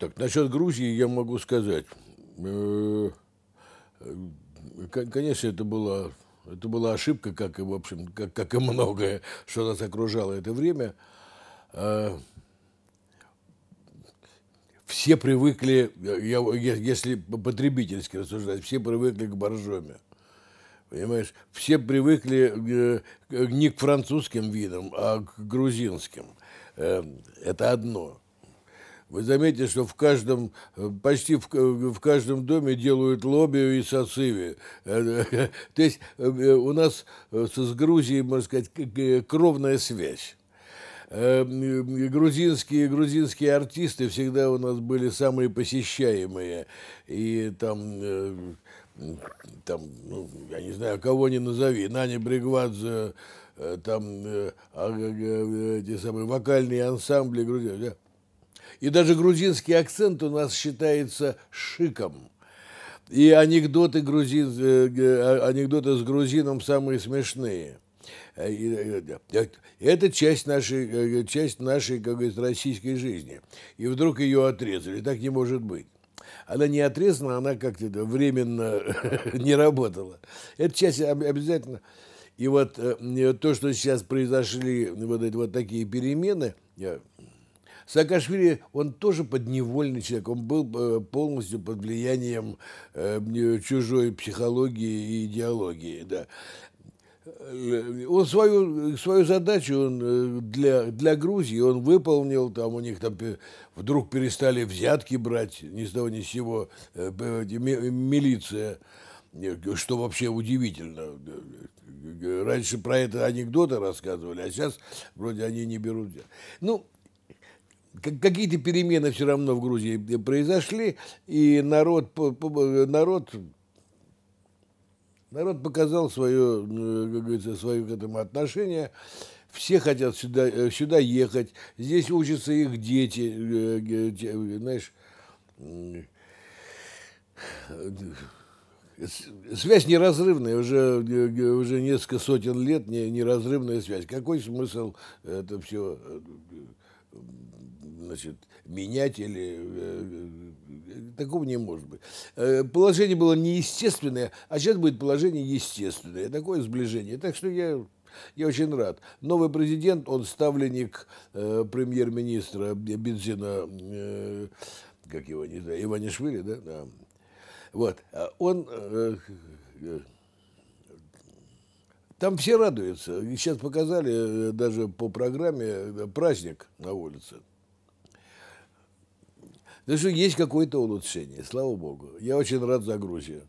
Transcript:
Так, насчет Грузии я могу сказать. Э, э, конечно, это была, это была ошибка, как и, в общем, как, как и многое, что нас окружало это время. Э, все привыкли, я, если потребительски рассуждать, все привыкли к боржоме. Понимаешь, все привыкли не к французским винам, а к грузинским. Это одно. Вы заметите, что в каждом, э, почти в, э, в каждом доме делают лобби и сациви. Э, то есть у нас с Грузией, можно сказать, кровная связь эм, грузинские, грузинские артисты всегда у нас были самые посещаемые. И там, там ну, я не знаю, кого не назови, Нани Бригвадзе, там а, эти самые вокальные ансамбли грузинские. И даже грузинский акцент у нас считается шиком. И анекдоты, грузин, э, э, а, анекдоты с грузином самые смешные. Э, это часть нашей, часть нашей, как говорится, российской жизни. И вдруг ее отрезали. Так не может быть. Она не отрезана, она как-то временно не работала. Это часть обязательно. И вот то, что сейчас произошли вот эти вот такие перемены, я Саакашвили, он тоже подневольный человек, он был э, полностью под влиянием э, чужой психологии и идеологии, да. Э, он свою, свою задачу он для, для Грузии он выполнил, там у них там вдруг перестали взятки брать ни с того ни с сего, милиция что вообще удивительно. Раньше про это анекдоты рассказывали, а сейчас вроде они не берут. Ну, какие-то перемены все равно в Грузии произошли, и народ, народ, народ показал свое, э, как говорится, свое к этому отношение. Все хотят сюда, э, сюда ехать, здесь учатся их дети, э, знаешь, связь неразрывная, уже, уже несколько сотен лет неразрывная связь. Какой смысл это все значит, менять или... Э, э, такого не может быть. Э, положение было неестественное, а сейчас будет положение естественное. Такое сближение. Так что я, я очень рад. Новый президент, он ставленник э, премьер-министра бензина... Э, как его, не знаю, Иванишвили, да? да. Вот. А он... Э, э, там все радуются. И сейчас показали э, даже по программе э, праздник на улице. Так что есть какое-то улучшение, слава богу. Я очень рад за Грузию.